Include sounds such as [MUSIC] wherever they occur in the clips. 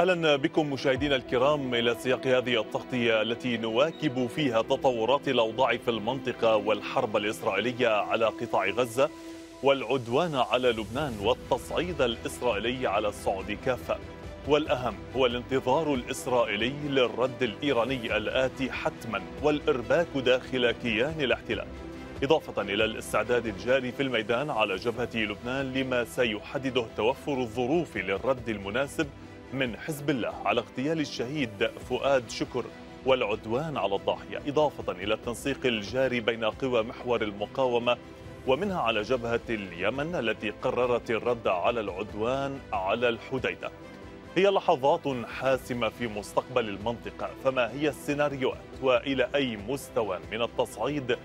اهلا بكم مشاهدينا الكرام الى سياق هذه التغطيه التي نواكب فيها تطورات الاوضاع في المنطقه والحرب الاسرائيليه على قطاع غزه والعدوان على لبنان والتصعيد الاسرائيلي على الصعود كافه والاهم هو الانتظار الاسرائيلي للرد الايراني الاتي حتما والارباك داخل كيان الاحتلال إضافة إلى الاستعداد الجاري في الميدان على جبهة لبنان لما سيحدده توفر الظروف للرد المناسب من حزب الله على اغتيال الشهيد فؤاد شكر والعدوان على الضاحية إضافة إلى التنسيق الجاري بين قوى محور المقاومة ومنها على جبهة اليمن التي قررت الرد على العدوان على الحديدة هي لحظات حاسمة في مستقبل المنطقة فما هي السيناريوهات وإلى أي مستوى من التصعيد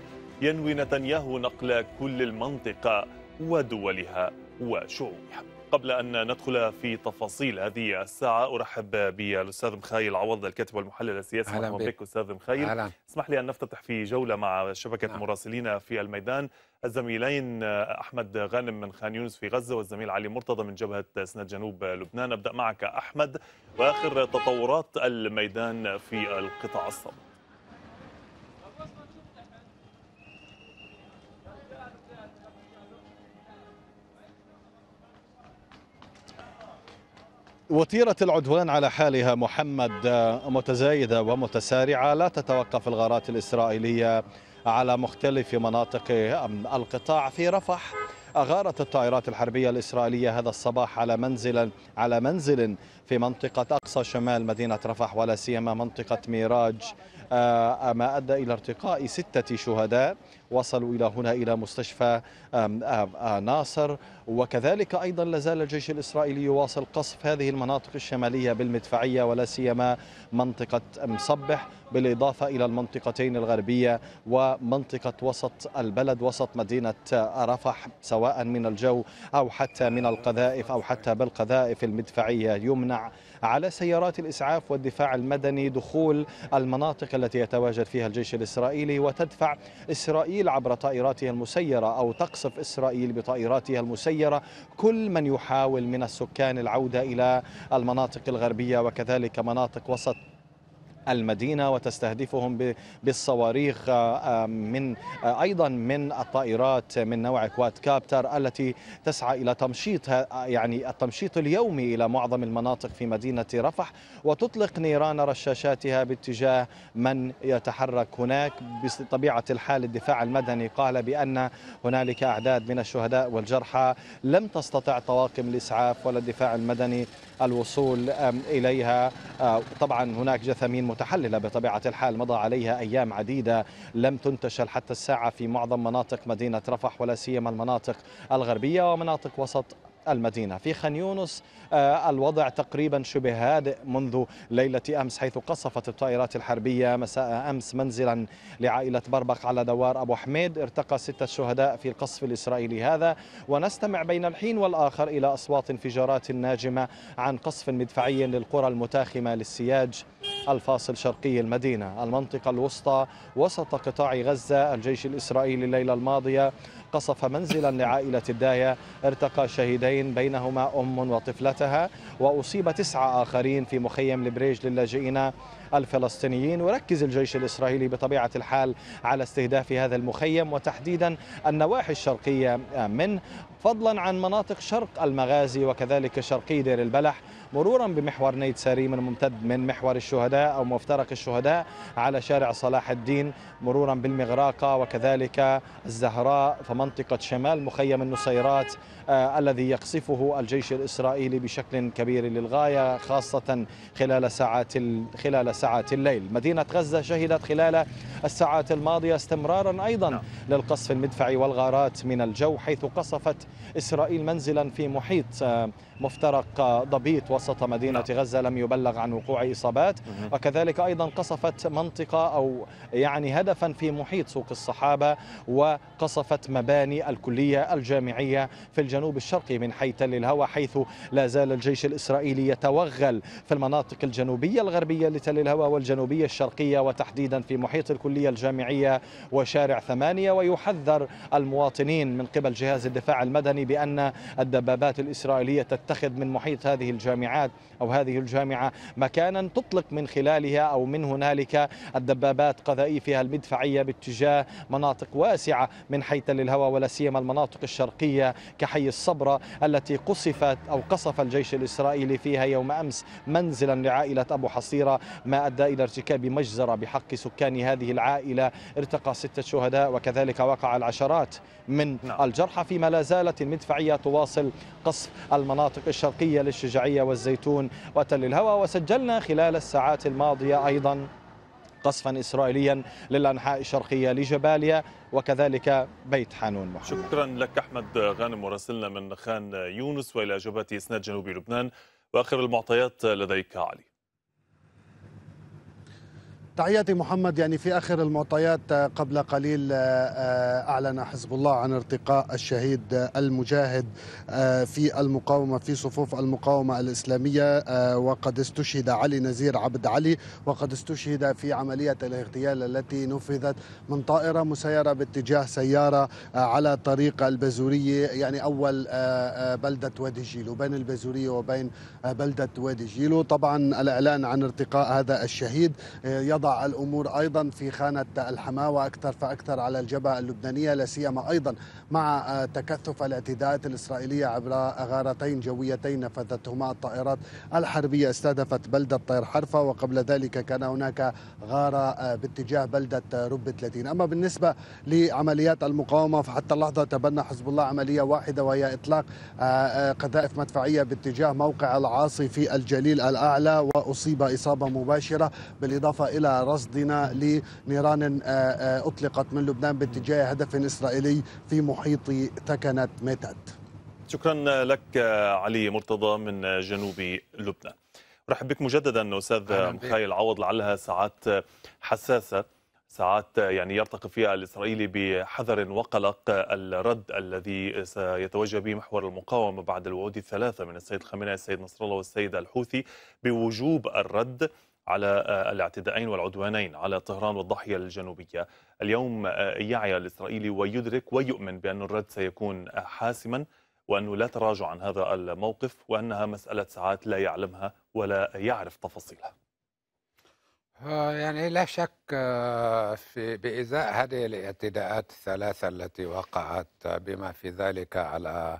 ينوي نتنياهو نقل كل المنطقة ودولها وشعوبها قبل أن ندخل في تفاصيل هذه الساعة أرحب بالأستاذ مخايل عوض الكاتب والمحلل السياسي أهلا بك أستاذ مخايل أهلا. اسمح لي أن نفتتح في جولة مع شبكة أهلا. نعم. مراسلين في الميدان الزميلين أحمد غانم من خان يونس في غزة والزميل علي مرتضى من جبهة سند جنوب لبنان أبدأ معك أحمد وآخر تطورات الميدان في القطاع الصمت وتيرة العدوان على حالها محمد آه، متزايدة ومتسارعة لا تتوقف الغارات الإسرائيلية على مختلف مناطق القطاع في رفح أغارت الطائرات الحربية الإسرائيلية هذا الصباح على منزل على منزل في منطقة أقصى شمال مدينة رفح ولا سيما منطقة ميراج آه، ما أدى إلى ارتقاء ستة شهداء وصلوا إلى هنا إلى مستشفى آه، ناصر وكذلك أيضا لازال الجيش الإسرائيلي يواصل قصف هذه المناطق الشمالية بالمدفعية ولا سيما منطقة مصبح بالإضافة إلى المنطقتين الغربية ومنطقة وسط البلد وسط مدينة رفح سواء من الجو أو حتى من القذائف أو حتى بالقذائف المدفعية يمنع على سيارات الإسعاف والدفاع المدني دخول المناطق التي يتواجد فيها الجيش الإسرائيلي وتدفع إسرائيل عبر طائراتها المسيرة أو تقصف إسرائيل بطائراتها المسيرة كل من يحاول من السكان العودة إلى المناطق الغربية وكذلك مناطق وسط المدينة وتستهدفهم بالصواريخ آه، من آه، أيضا من الطائرات من نوع كواد كابتر التي تسعى إلى تمشيط يعني التمشيط اليومي إلى معظم المناطق في مدينة رفح وتطلق نيران رشاشاتها باتجاه من يتحرك هناك بطبيعة الحال الدفاع المدني قال بأن هنالك أعداد من الشهداء والجرحى لم تستطع طواقم الإسعاف ولا الدفاع المدني الوصول إليها آه، طبعا هناك جثمين متحللة بطبيعة الحال مضى عليها أيام عديدة لم تنتشل حتى الساعة في معظم مناطق مدينة رفح ولا سيما المناطق الغربية ومناطق وسط المدينة في خان يونس آه، الوضع تقريبا شبه هادئ منذ ليلة أمس حيث قصفت الطائرات الحربية مساء أمس منزلا لعائلة بربق على دوار أبو حميد ارتقى ستة شهداء في القصف الإسرائيلي هذا ونستمع بين الحين والآخر إلى أصوات انفجارات ناجمة عن قصف مدفعي للقرى المتاخمة للسياج الفاصل شرقي المدينة المنطقة الوسطى وسط قطاع غزة الجيش الإسرائيلي الليلة الماضية قصف منزلا لعائلة الداية ارتقى شهيدين بينهما أم وطفلتها وأصيب تسعة آخرين في مخيم البريج للاجئين الفلسطينيين وركز الجيش الإسرائيلي بطبيعة الحال على استهداف هذا المخيم وتحديدا النواحي الشرقية منه فضلا عن مناطق شرق المغازي وكذلك شرقي دير البلح مرورا بمحور نيت سريم الممتد من محور الشهداء أو مفترق الشهداء على شارع صلاح الدين مرورا بالمغراقة وكذلك الزهراء فمنطقة شمال مخيم النصيرات آه، الذي يقصفه الجيش الإسرائيلي بشكل كبير للغاية خاصة خلال ساعات خلال ساعات الليل مدينة غزة شهدت خلال الساعات الماضية استمرارا أيضا نعم. للقصف المدفعي والغارات من الجو حيث قصفت إسرائيل منزلا في محيط آه، مفترق آه، ضبيط وسط مدينة نعم. غزة لم يبلغ عن وقوع إصابات وكذلك أيضا قصفت منطقة أو يعني هدفا في محيط سوق الصحابة وقصفت مباني الكلية الجامعية في الجامعة الجنوب الشرقي من حي تل الهوى حيث لا زال الجيش الإسرائيلي يتوغل في المناطق الجنوبية الغربية لتل الهوى والجنوبية الشرقية وتحديدا في محيط الكلية الجامعية وشارع ثمانية ويحذر المواطنين من قبل جهاز الدفاع المدني بأن الدبابات الإسرائيلية تتخذ من محيط هذه الجامعات أو هذه الجامعة مكانا تطلق من خلالها أو من هنالك الدبابات قذائفها المدفعية باتجاه مناطق واسعة من حي تل الهوى ولا سيما المناطق الشرقية كحي الصبرة التي قصفت أو قصف الجيش الإسرائيلي فيها يوم أمس منزلا لعائلة أبو حصيرة ما أدى إلى ارتكاب مجزرة بحق سكان هذه العائلة ارتقى ستة شهداء وكذلك وقع العشرات من نعم. الجرحى فيما لا زالت المدفعية تواصل قصف المناطق الشرقية للشجاعية والزيتون وتل الهوى وسجلنا خلال الساعات الماضية أيضا قصفا إسرائيليا للأنحاء الشرقية لجباليا وكذلك بيت حانون محمد شكرا لك أحمد غانم مراسلنا من خان يونس وإلى جبهة إسناد جنوب لبنان وآخر المعطيات لديك علي تحياتي محمد يعني في اخر المعطيات آه، قبل قليل آه، آه، اعلن حزب الله عن ارتقاء الشهيد المجاهد في المقاومه في صفوف المقاومه الاسلاميه وقد استشهد علي نزير عبد علي وقد استشهد في عمليه الاغتيال التي نفذت من طائره مسيره باتجاه سياره على طريق البزوريه يعني اول بلده وادي جيلو بين البزوريه وبين بلده وادي جيلو طبعا الاعلان عن ارتقاء هذا الشهيد يضع تضع الامور ايضا في خانه الحماوه اكثر فاكثر على الجبهه اللبنانيه لا سيما ايضا مع آه، تكثف الاعتداءات الاسرائيليه عبر غارتين جويتين نفذتهما الطائرات الحربيه استهدفت بلده طير حرفه وقبل ذلك كان هناك غاره آه، باتجاه بلده آه، رب 30 اما بالنسبه لعمليات المقاومه فحتى اللحظه تبنى حزب الله عمليه واحده وهي اطلاق قذائف مدفعيه باتجاه موقع العاصي في الجليل الاعلى واصيب اصابه مباشره بالاضافه الى رصدنا لنيران آه، آه، أطلقت من لبنان باتجاه هدف إسرائيلي في محيط تكنة ميتات شكرا لك علي مرتضى من جنوب لبنان رحب بك مجددا استاذ مخايل عوض لعلها ساعات حساسه ساعات يعني يرتقي فيها الاسرائيلي بحذر وقلق الرد الذي سيتوجه به محور المقاومه بعد الوعود الثلاثه من السيد الخامنئي السيد نصر الله والسيد الحوثي بوجوب الرد على آه، الاعتدائين والعدوانين على طهران والضاحية الجنوبية اليوم آه، يعي الإسرائيلي ويدرك ويؤمن بأن الرد سيكون آه، حاسما وأنه لا تراجع عن هذا الموقف وأنها مسألة ساعات لا يعلمها ولا يعرف تفاصيلها يعني لا شك في بإزاء هذه الاعتداءات الثلاثة التي وقعت بما في ذلك على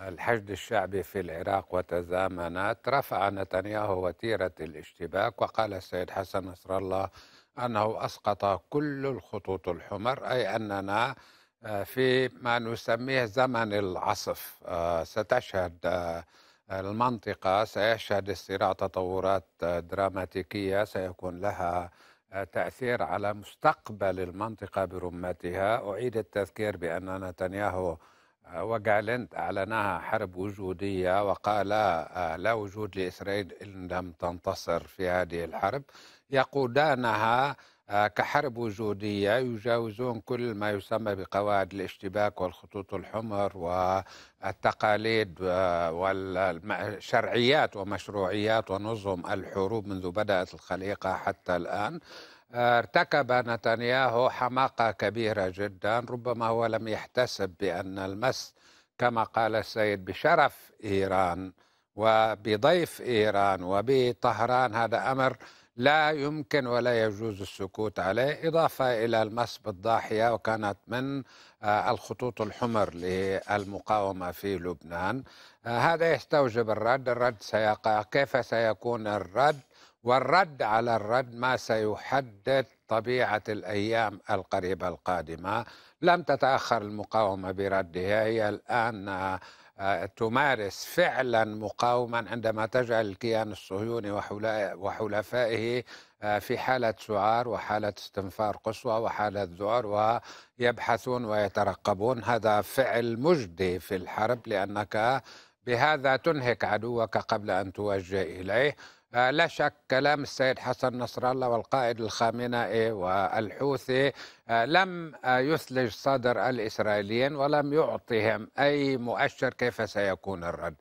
الحشد الشعبي في العراق وتزامنت رفع نتنياهو وتيرة الاشتباك وقال السيد حسن نصر الله أنه أسقط كل الخطوط الحمر أي أننا آه، في ما نسميه زمن العصف آه، ستشهد آه، المنطقة سيشهد الصراع تطورات دراماتيكية سيكون لها تأثير على مستقبل المنطقة برمتها أعيد التذكير بأن نتنياهو وجعلنت أعلنها حرب وجودية وقال آه، لا وجود لإسرائيل إن لم تنتصر في هذه الحرب يقودانها آه، كحرب وجودية يجاوزون كل ما يسمى بقواعد الاشتباك والخطوط الحمر والتقاليد آه، والشرعيات ومشروعيات ونظم الحروب منذ بدأت الخليقة حتى الآن ارتكب نتنياهو حماقة كبيرة جدا ربما هو لم يحتسب بأن المس كما قال السيد بشرف إيران وبضيف إيران وبطهران هذا أمر لا يمكن ولا يجوز السكوت عليه إضافة إلى المس بالضاحية وكانت من آه، الخطوط الحمر للمقاومة في لبنان آه، هذا يستوجب الرد الرد سيقع كيف سيكون الرد والرد على الرد ما سيحدد طبيعة الأيام القريبة القادمة لم تتأخر المقاومة بردها هي الآن آه، تمارس فعلا مقاوما عندما تجعل الكيان الصهيوني وحلفائه آه، في حالة سعار وحالة استنفار قصوى وحالة ذعر ويبحثون ويترقبون هذا فعل مجدي في الحرب لأنك بهذا تنهك عدوك قبل أن توجه إليه لا شك كلام السيد حسن نصر الله والقائد الخامنئي والحوثي آه، لم آه، يثلج صدر الاسرائيليين ولم يعطهم اي مؤشر كيف سيكون الرد.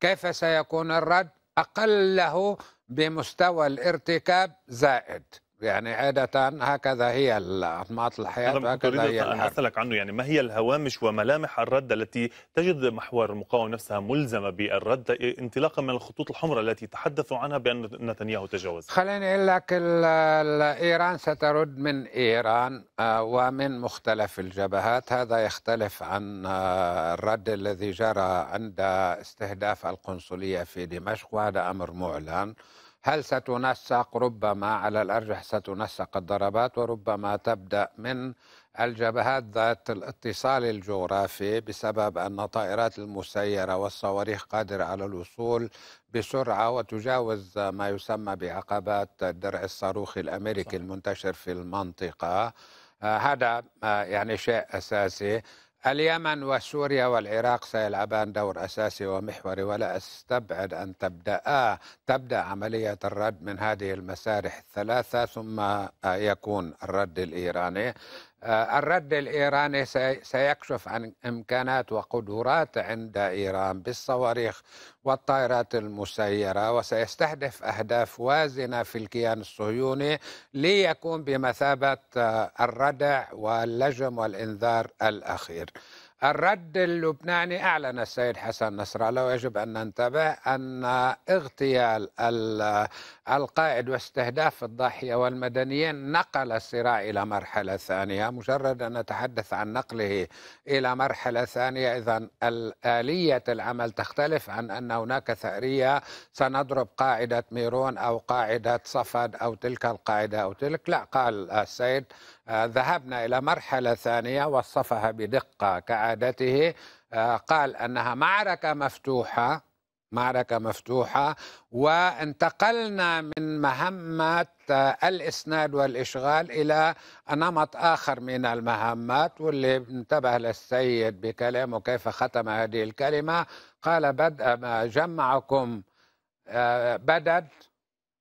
كيف سيكون الرد؟ اقله بمستوى الارتكاب زائد. يعني عادة هكذا هي أنماط الحياة وهكذا هي أنا أسألك عنه يعني ما هي الهوامش وملامح الرد التي تجد محور المقاومة نفسها ملزمة بالرد انطلاقا من الخطوط الحمراء التي تحدثوا عنها بأن نتنياهو تجاوز خليني أقول لك إيران سترد من إيران آه، ومن مختلف الجبهات هذا يختلف عن آه، الرد الذي جرى عند استهداف القنصلية في دمشق وهذا أمر معلن هل ستنسق ربما على الأرجح ستنسق الضربات وربما تبدأ من الجبهات ذات الاتصال الجغرافي بسبب أن الطائرات المسيرة والصواريخ قادرة على الوصول بسرعة وتجاوز ما يسمى بعقبات الدرع الصاروخي الأمريكي المنتشر في المنطقة آه، هذا آه، يعني شيء أساسي اليمن وسوريا والعراق سيلعبان دور اساسي ومحوري ولا استبعد ان تبدا آه تبدا عمليه الرد من هذه المسارح الثلاثه ثم آه، يكون الرد الايراني آه، الرد الإيراني سيكشف عن إمكانات وقدرات عند إيران بالصواريخ والطائرات المسيرة وسيستهدف أهداف وازنة في الكيان الصهيوني ليكون بمثابة آه، الردع واللجم والإنذار الأخير الرد اللبناني أعلن السيد حسن نصر الله ويجب أن ننتبه أن اغتيال القائد واستهداف الضاحية والمدنيين نقل الصراع إلى مرحلة ثانية مجرد أن نتحدث عن نقله إلى مرحلة ثانية إذا آلية العمل تختلف عن أن هناك ثأرية سنضرب قاعدة ميرون أو قاعدة صفد أو تلك القاعدة أو تلك لا قال السيد ذهبنا إلى مرحلة ثانية وصفها بدقة كعادته آه، قال أنها معركة مفتوحة معركة مفتوحة وانتقلنا من مهمة آه، الإسناد والإشغال إلى نمط آخر من المهمات واللي انتبه للسيد بكلامه كيف ختم هذه الكلمة قال بدأ ما جمعكم آه، بدد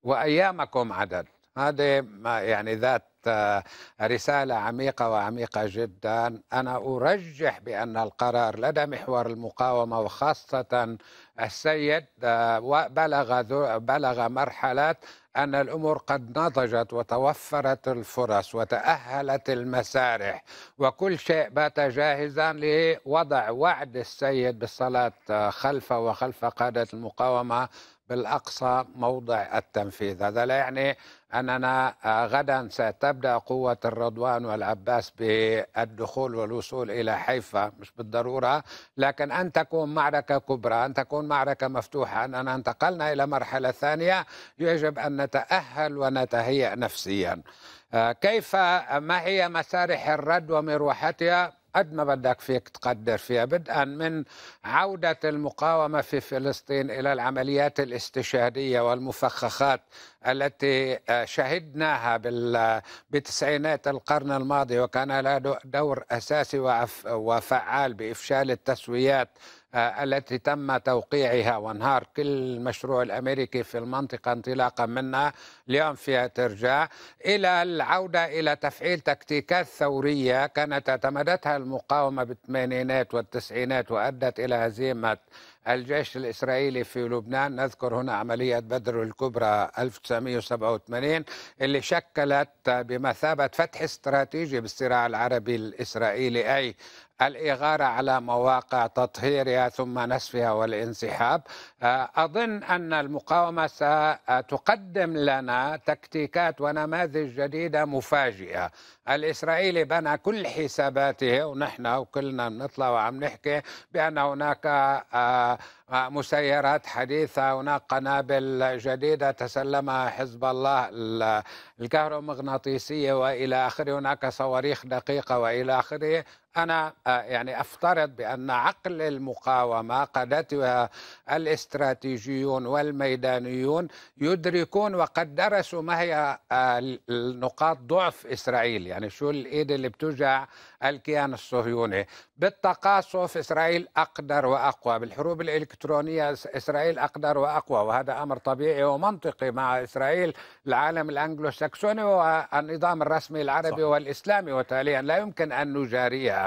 وأيامكم عدد هذه يعني ذات آه، رسالة عميقة وعميقة جدا أنا أرجح بأن القرار لدى محور المقاومة وخاصة السيد آه، بلغ, بلغ مرحلة أن الأمور قد نضجت وتوفرت الفرص وتأهلت المسارح وكل شيء بات جاهزا لوضع وعد السيد بالصلاة آه، خلفه وخلف قادة المقاومة بالأقصى موضع التنفيذ هذا لا يعني أننا آه، غدا ستبدأ قوة الرضوان والعباس بالدخول والوصول إلى حيفا مش بالضرورة لكن أن تكون معركة كبرى أن تكون معركة مفتوحة أننا انتقلنا إلى مرحلة ثانية يجب أن نتأهل ونتهيأ نفسيا آه، كيف ما هي مسارح الرد ومروحتها قد ما بدك فيك تقدر فيها بدءا من عودة المقاومة في فلسطين إلى العمليات الاستشهادية والمفخخات التي آه، شهدناها آه، بتسعينات القرن الماضي وكان لها دور أساسي وفعال بإفشال التسويات آه، التي تم توقيعها وانهار كل المشروع الامريكي في المنطقه انطلاقا منها اليوم فيها ترجع الى العوده الى تفعيل تكتيكات ثوريه كانت اعتمدتها المقاومه بالثمانينات والتسعينات وادت الى هزيمه الجيش الإسرائيلي في لبنان نذكر هنا عملية بدر الكبرى 1987 اللي شكلت بمثابة فتح استراتيجي بالصراع العربي الإسرائيلي أي الإغارة على مواقع تطهيرها ثم نسفها والانسحاب آه، أظن أن المقاومة ستقدم لنا تكتيكات ونماذج جديدة مفاجئة الإسرائيلي بنى كل حساباته ونحن وكلنا بنطلع وعم نحكي بأن هناك آه، مسيرات حديثة هناك قنابل جديدة تسلمها حزب الله الكهرومغناطيسية وإلى آخره هناك صواريخ دقيقة وإلى آخره أنا آه، يعني أفترض بأن عقل المقاومة قادتها الاستراتيجيون والميدانيون يدركون وقد درسوا ما هي آه، نقاط ضعف إسرائيل يعني شو الإيد اللي بتوجع الكيان الصهيوني بالتقاصف إسرائيل أقدر وأقوى بالحروب الإلكترونية إسرائيل أقدر وأقوى وهذا أمر طبيعي ومنطقي مع إسرائيل العالم الأنجلو ساكسوني والنظام الرسمي العربي صح. والإسلامي وتاليا لا يمكن أن نجاريها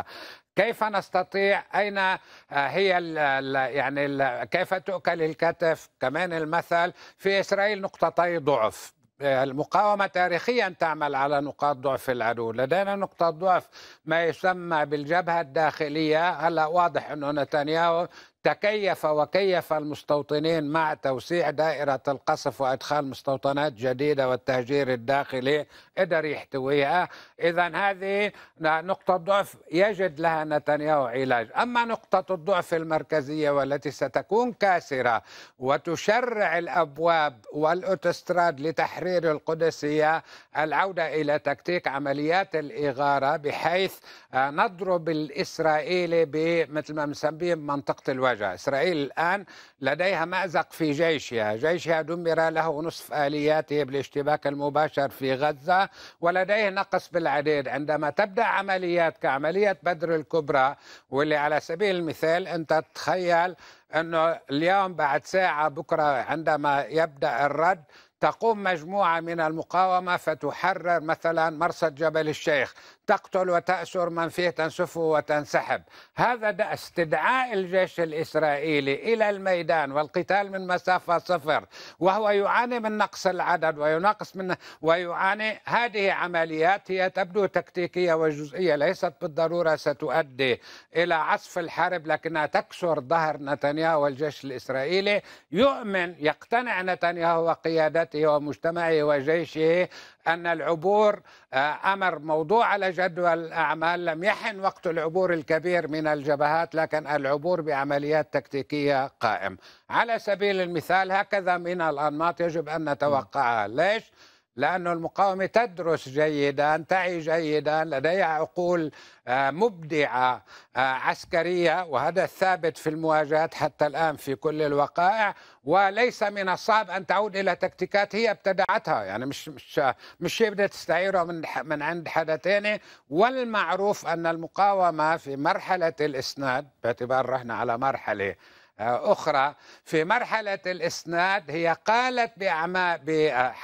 كيف نستطيع اين آه، هي الـ يعني الـ كيف تؤكل الكتف كمان المثل في اسرائيل نقطتي ضعف آه، المقاومة تاريخيا تعمل على نقاط ضعف العدو لدينا نقطة ضعف ما يسمى بالجبهة الداخلية هلا واضح أنه نتنياهو تكيف وكيف المستوطنين مع توسيع دائرة القصف وإدخال مستوطنات جديدة والتهجير الداخلي قدر يحتويها إذا هذه نقطة ضعف يجد لها نتنياهو علاج أما نقطة الضعف المركزية والتي ستكون كاسرة وتشرع الأبواب والأوتستراد لتحرير القدسية العودة إلى تكتيك عمليات الإغارة بحيث نضرب الإسرائيلي بمثل ما مسميه منطقة الوجه المواجهة إسرائيل الآن لديها مأزق في جيشها جيشها دمر له نصف آلياته بالاشتباك المباشر في غزة ولديه نقص بالعديد عندما تبدأ عمليات كعملية بدر الكبرى واللي على سبيل المثال أنت تخيل أنه اليوم بعد ساعة بكرة عندما يبدأ الرد تقوم مجموعة من المقاومة فتحرر مثلا مرصد جبل الشيخ تقتل وتأسر من فيه تنسفه وتنسحب هذا ده استدعاء الجيش الإسرائيلي إلى الميدان والقتال من مسافة صفر وهو يعاني من نقص العدد وينقص من ويعاني هذه عمليات هي تبدو تكتيكية وجزئية ليست بالضرورة ستؤدي إلى عصف الحرب لكنها تكسر ظهر نتنياهو والجيش الإسرائيلي يؤمن يقتنع نتنياهو وقيادته وسياسته ومجتمعه وجيشه أن العبور آه، أمر موضوع على جدول الأعمال لم يحن وقت العبور الكبير من الجبهات لكن العبور بعمليات تكتيكية قائم على سبيل المثال هكذا من الأنماط يجب أن نتوقعها ليش؟ لأن المقاومة تدرس جيدا تعي جيدا لديها عقول آه، مبدعة آه، عسكرية وهذا الثابت في المواجهات حتى الآن في كل الوقائع وليس من الصعب أن تعود إلى تكتيكات هي ابتدعتها يعني مش مش مش شيء بدها تستعيره من من عند حدا تاني والمعروف أن المقاومة في مرحلة الإسناد باعتبار رحنا على مرحلة أخرى في مرحلة الإسناد هي قالت بأعمال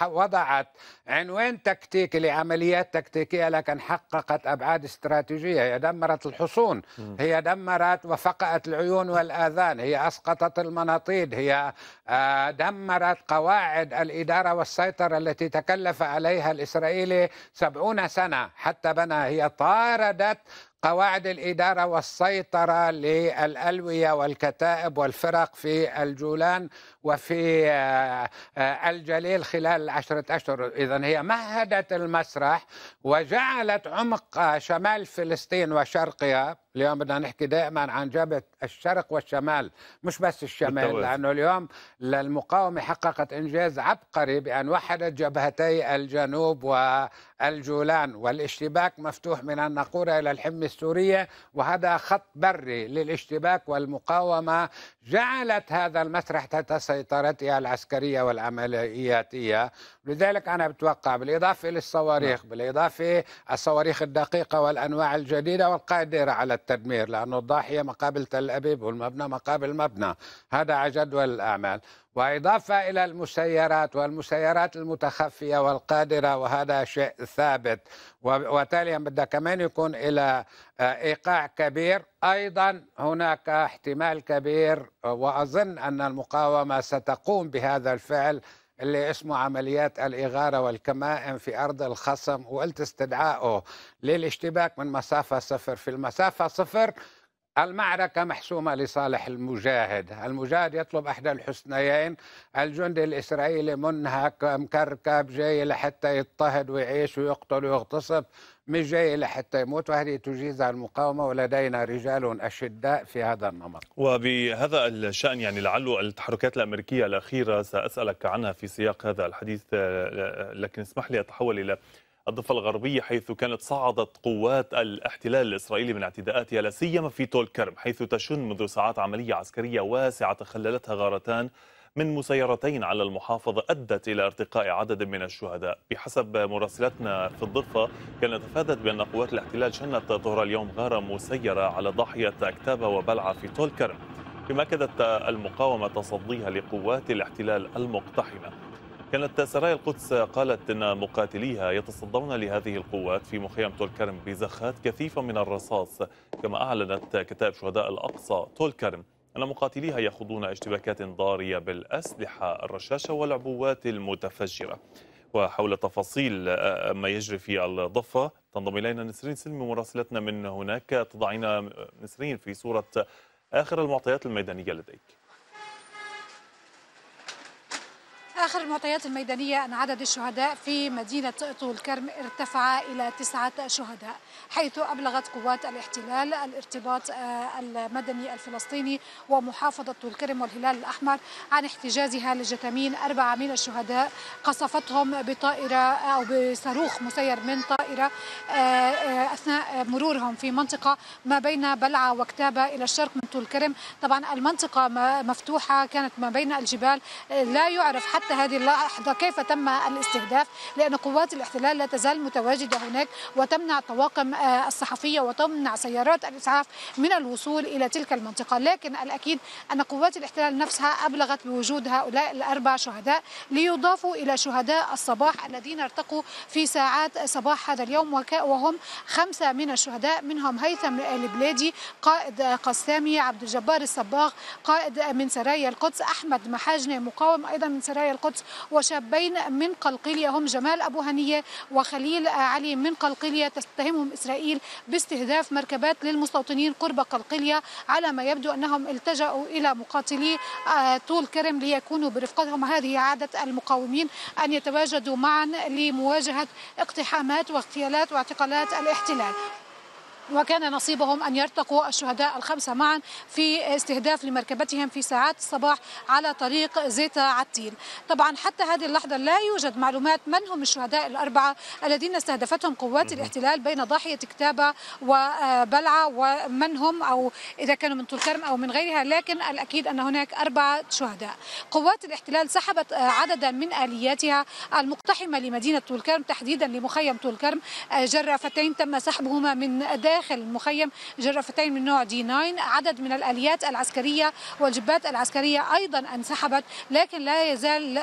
وضعت عنوان تكتيكي لعمليات تكتيكية لكن حققت أبعاد استراتيجية هي دمرت الحصون هي دمرت وفقأت العيون والآذان هي أسقطت المناطيد هي آه، دمرت قواعد الإدارة والسيطرة التي تكلف عليها الإسرائيلي سبعون سنة حتى بنى هي طاردت قواعد الإدارة والسيطرة للألوية والكتائب والفرق في الجولان وفي آه، آه، الجليل خلال العشرة أشهر إذا هي مهدت المسرح وجعلت عمق شمال فلسطين وشرقها اليوم بدنا نحكي دائما عن جبهة الشرق والشمال مش بس الشمال بالطبع. لأنه اليوم المقاومة حققت إنجاز عبقري بأن وحدت جبهتي الجنوب والجولان والاشتباك مفتوح من الناقورة إلى الحمية السورية وهذا خط بري للاشتباك والمقاومة جعلت هذا المسرح تحت سيطرتها العسكرية والعملياتية لذلك أنا بتوقع بالإضافة للصواريخ نعم. بالإضافة الصواريخ الدقيقة والأنواع الجديدة والقادرة على التدمير لأنه الضاحية مقابل تل أبيب والمبنى مقابل مبنى هذا على جدول الأعمال وإضافة إلى المسيرات والمسيرات المتخفية والقادرة وهذا شيء ثابت وتاليا بدها كمان يكون إلى آه، إيقاع كبير أيضا هناك احتمال كبير آه، وأظن أن المقاومة ستقوم بهذا الفعل اللي اسمه عمليات الإغارة والكمائن في أرض الخصم وقلت استدعائه للاشتباك من مسافة صفر في المسافة صفر المعركة محسومة لصالح المجاهد المجاهد يطلب أحد الحسنيين الجندي الإسرائيلي منهك مكركب جاي لحتى يضطهد ويعيش ويقتل ويغتصب مش جاي لحتى يموت وهذه تجيزها المقاومة ولدينا رجال أشداء في هذا النمط وبهذا الشأن يعني لعل التحركات الأمريكية الأخيرة سأسألك عنها في سياق هذا الحديث لكن اسمح لي أتحول إلى الضفة الغربية حيث كانت صعدت قوات الاحتلال الإسرائيلي من اعتداءاتها لا سيما في طول كرم حيث تشن منذ ساعات عملية عسكرية واسعة تخللتها غارتان من مسيرتين على المحافظة أدت إلى ارتقاء عدد من الشهداء بحسب مراسلتنا في الضفة كان نتفادت بأن قوات الاحتلال شنت ظهر اليوم غارة مسيرة على ضاحية كتابة وبلعة في طول كرم كما أكدت المقاومة تصديها لقوات الاحتلال المقتحمة كانت سرايا القدس قالت أن مقاتليها يتصدون لهذه القوات في مخيم تول كرم بزخات كثيفة من الرصاص كما أعلنت كتائب شهداء الأقصى تول كرم أن مقاتليها يخوضون اشتباكات ضارية بالأسلحة الرشاشة والعبوات المتفجرة وحول تفاصيل ما يجري في الضفة تنضم إلينا نسرين سلمي مراسلتنا من هناك تضعينا نسرين في صورة آخر المعطيات الميدانية لديك آخر المعطيات الميدانية أن عدد الشهداء في مدينة طول كرم ارتفع إلى تسعة شهداء حيث أبلغت قوات الاحتلال الارتباط آه، المدني الفلسطيني ومحافظة طول كرم والهلال الأحمر عن احتجازها لجثامين أربعة من الشهداء قصفتهم بطائرة أو بصاروخ مسير من طائرة آه، آه، أثناء مرورهم في منطقة ما بين بلعة وكتابة إلى الشرق من طول كرم طبعا المنطقة مفتوحة كانت ما بين الجبال لا يعرف حتى بالضبط هذه اللحظة كيف تم الاستهداف لأن قوات الاحتلال لا تزال متواجدة هناك وتمنع الطواقم آه، الصحفية وتمنع سيارات الإسعاف من الوصول إلى تلك المنطقة لكن الأكيد أن قوات الاحتلال نفسها أبلغت بوجود هؤلاء الأربع شهداء ليضافوا إلى شهداء الصباح الذين ارتقوا في ساعات صباح هذا اليوم وهم خمسة من الشهداء منهم هيثم البلادي قائد قسامي عبد الجبار الصباغ قائد من سرايا القدس أحمد محاجنة مقاوم أيضا من سرايا القدس وشابين من قلقيلية هم جمال أبو هنية وخليل علي من قلقيلية تتهمهم إسرائيل باستهداف مركبات للمستوطنين قرب قلقيلية على ما يبدو أنهم التجأوا إلى مقاتلي آه، طول كرم ليكونوا برفقتهم هذه عادة المقاومين أن يتواجدوا معا لمواجهة اقتحامات واغتيالات واعتقالات الاحتلال وكان نصيبهم أن يرتقوا الشهداء الخمسة معا في استهداف لمركبتهم في ساعات الصباح على طريق زيتا عتيل طبعا حتى هذه اللحظة لا يوجد معلومات من هم الشهداء الأربعة الذين استهدفتهم قوات الاحتلال بين ضاحية كتابة وبلعة ومن هم أو إذا كانوا من طول كرم أو من غيرها لكن الأكيد أن هناك أربعة شهداء قوات الاحتلال سحبت عددا من آلياتها المقتحمة لمدينة طول كرم تحديدا لمخيم طول كرم جرافتين تم سحبهما من داخل داخل المخيم جرافتين من نوع دي 9 عدد من الاليات العسكريه والجبات العسكريه ايضا انسحبت لكن لا يزال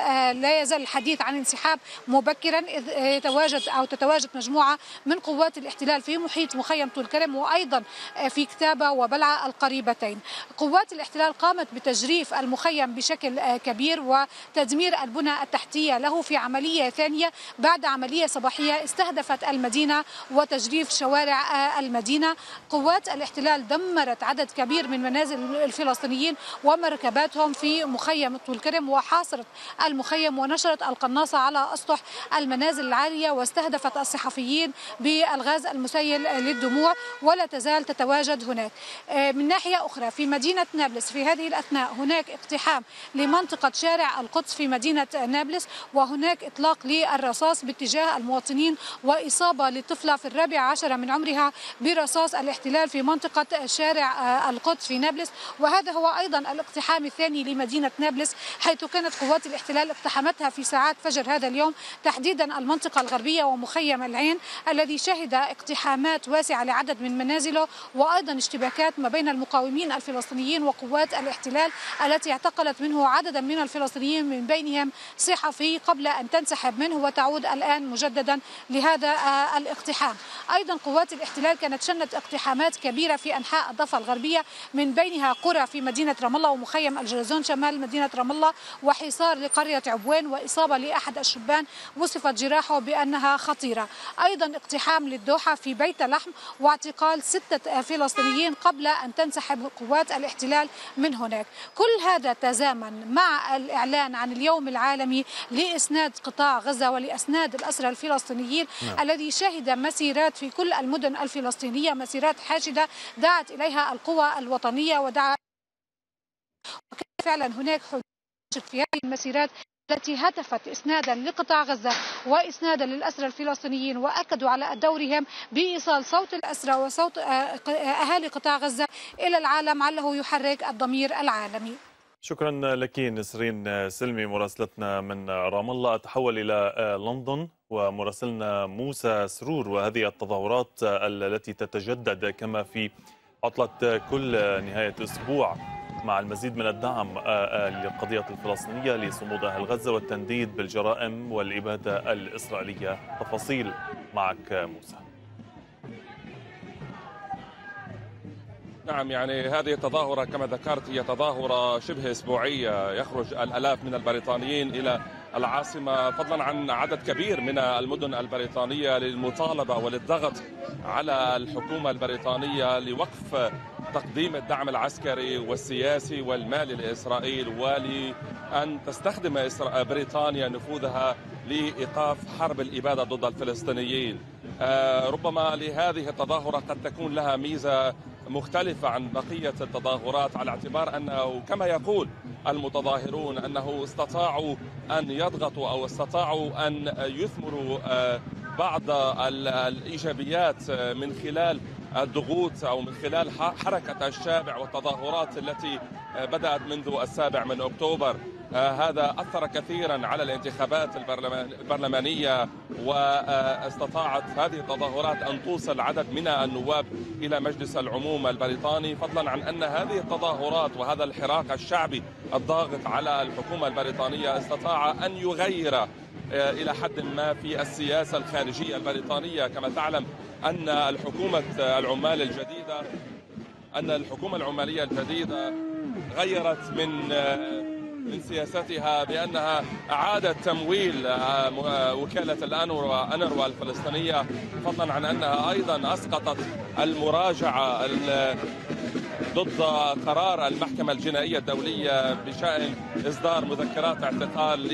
لا يزال الحديث عن انسحاب مبكرا اذ يتواجد او تتواجد مجموعه من قوات الاحتلال في محيط مخيم طول كرم وايضا في كتابه وبلعه القريبتين. قوات الاحتلال قامت بتجريف المخيم بشكل كبير وتدمير البنى التحتيه له في عمليه ثانيه بعد عمليه صباحيه استهدفت المدينه وتجريف شوارع المدينه. المدينة قوات الاحتلال دمرت عدد كبير من منازل الفلسطينيين ومركباتهم في مخيم طول كرم وحاصرت المخيم ونشرت القناصة على أسطح المنازل العالية واستهدفت الصحفيين بالغاز المسيل للدموع ولا تزال تتواجد هناك آه، من ناحية أخرى في مدينة نابلس في هذه الأثناء هناك اقتحام لمنطقة شارع القدس في مدينة نابلس وهناك إطلاق للرصاص باتجاه المواطنين وإصابة لطفلة في الرابع عشر من عمرها برصاص الاحتلال في منطقة شارع آه، القدس في نابلس وهذا هو أيضا الاقتحام الثاني لمدينة نابلس حيث كانت قوات الاحتلال اقتحمتها في ساعات فجر هذا اليوم تحديدا المنطقة الغربية ومخيم العين الذي شهد اقتحامات واسعة لعدد من منازله وأيضا اشتباكات ما بين المقاومين الفلسطينيين وقوات الاحتلال التي اعتقلت منه عددا من الفلسطينيين من بينهم صحفي قبل أن تنسحب منه وتعود الآن مجددا لهذا آه، الاقتحام أيضا قوات الاحتلال كانت شنت اقتحامات كبيرة في أنحاء الضفة الغربية من بينها قرى في مدينة رام الله ومخيم الجرزون شمال مدينة رام الله وحصار لقرية عبوان وإصابة لأحد الشبان وصفت جراحه بأنها خطيرة أيضا اقتحام للدوحة في بيت لحم واعتقال ستة فلسطينيين قبل أن تنسحب قوات الاحتلال من هناك كل هذا تزامن مع الإعلان عن اليوم العالمي لإسناد قطاع غزة ولإسناد الأسرى الفلسطينيين نعم. الذي شهد مسيرات في كل المدن الفلسطينية داخلية مسيرات حاشدة دعت إليها القوى الوطنية ودعا فعلا هناك حدود في هذه المسيرات التي هتفت اسنادا لقطاع غزه واسنادا للاسرى الفلسطينيين واكدوا على دورهم بايصال صوت الاسرى وصوت آه، آه، اهالي قطاع غزه الى العالم علّه يحرك الضمير العالمي. شكرا لك نسرين آه، سلمي مراسلتنا من رام الله اتحول الى لندن ومراسلنا موسى سرور وهذه التظاهرات التي تتجدد كما في عطلة كل نهاية أسبوع مع المزيد من الدعم للقضية آه، آه، الفلسطينية لصمود أهل غزة والتنديد بالجرائم والإبادة الإسرائيلية تفاصيل معك موسى نعم يعني هذه التظاهرة كما ذكرت هي تظاهرة شبه أسبوعية يخرج الألاف من البريطانيين إلى العاصمة فضلا عن عدد كبير من المدن البريطانية للمطالبة وللضغط على الحكومة البريطانية لوقف تقديم الدعم العسكري والسياسي والمالي لإسرائيل ولأن تستخدم بريطانيا نفوذها لإيقاف حرب الإبادة ضد الفلسطينيين آه، ربما لهذه التظاهرة قد تكون لها ميزة مختلفة عن بقية التظاهرات على اعتبار أنه كما يقول المتظاهرون أنه استطاعوا أن يضغطوا أو استطاعوا أن يثمروا آه، بعض الإيجابيات آه، من خلال الضغوط أو من خلال حركة الشابع والتظاهرات التي آه، بدأت منذ السابع من أكتوبر آه، هذا أثر كثيرا على الانتخابات البرلمانية واستطاعت هذه التظاهرات أن توصل عدد من النواب إلى مجلس العموم البريطاني فضلا عن أن هذه التظاهرات وهذا الحراك الشعبي الضاغط على الحكومة البريطانية استطاع أن يغير آه، إلى حد ما في السياسة الخارجية البريطانية كما تعلم أن الحكومة العمال الجديدة أن الحكومة العمالية الجديدة غيرت من آه، من سياستها بأنها أعادت تمويل آه، آه، وكالة الانور أنروا الفلسطينية فضلا عن أنها أيضا أسقطت المراجعة ضد قرار المحكمة الجنائية الدولية بشأن إصدار مذكرات اعتقال